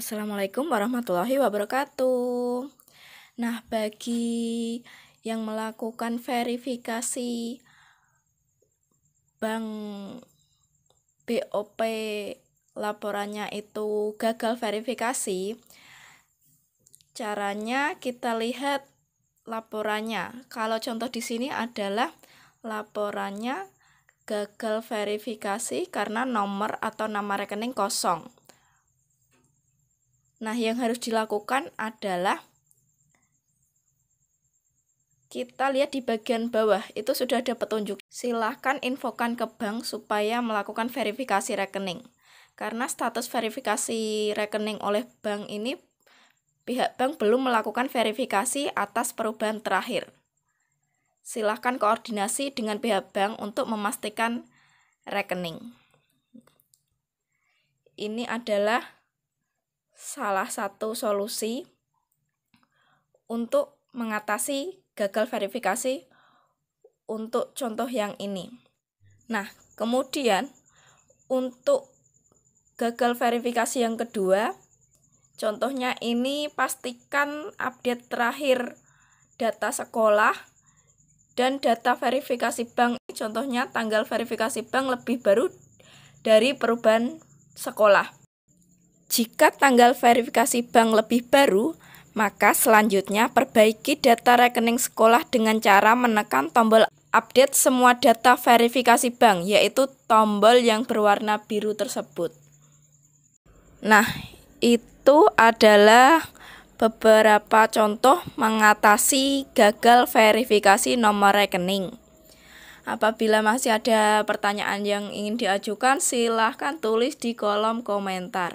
Assalamualaikum warahmatullahi wabarakatuh. Nah, bagi yang melakukan verifikasi bank BOP laporannya itu gagal verifikasi, caranya kita lihat laporannya. Kalau contoh di sini adalah laporannya gagal verifikasi karena nomor atau nama rekening kosong. Nah, yang harus dilakukan adalah kita lihat di bagian bawah itu sudah ada petunjuk. Silahkan infokan ke bank supaya melakukan verifikasi rekening. Karena status verifikasi rekening oleh bank ini pihak bank belum melakukan verifikasi atas perubahan terakhir. Silahkan koordinasi dengan pihak bank untuk memastikan rekening. Ini adalah salah satu solusi untuk mengatasi gagal verifikasi untuk contoh yang ini. Nah, kemudian untuk gagal verifikasi yang kedua, contohnya ini pastikan update terakhir data sekolah dan data verifikasi bank. Contohnya tanggal verifikasi bank lebih baru dari perubahan sekolah. Jika tanggal verifikasi bank lebih baru, maka selanjutnya perbaiki data rekening sekolah dengan cara menekan tombol update semua data verifikasi bank, yaitu tombol yang berwarna biru tersebut. Nah, itu adalah beberapa contoh mengatasi gagal verifikasi nomor rekening. Apabila masih ada pertanyaan yang ingin diajukan, silahkan tulis di kolom komentar.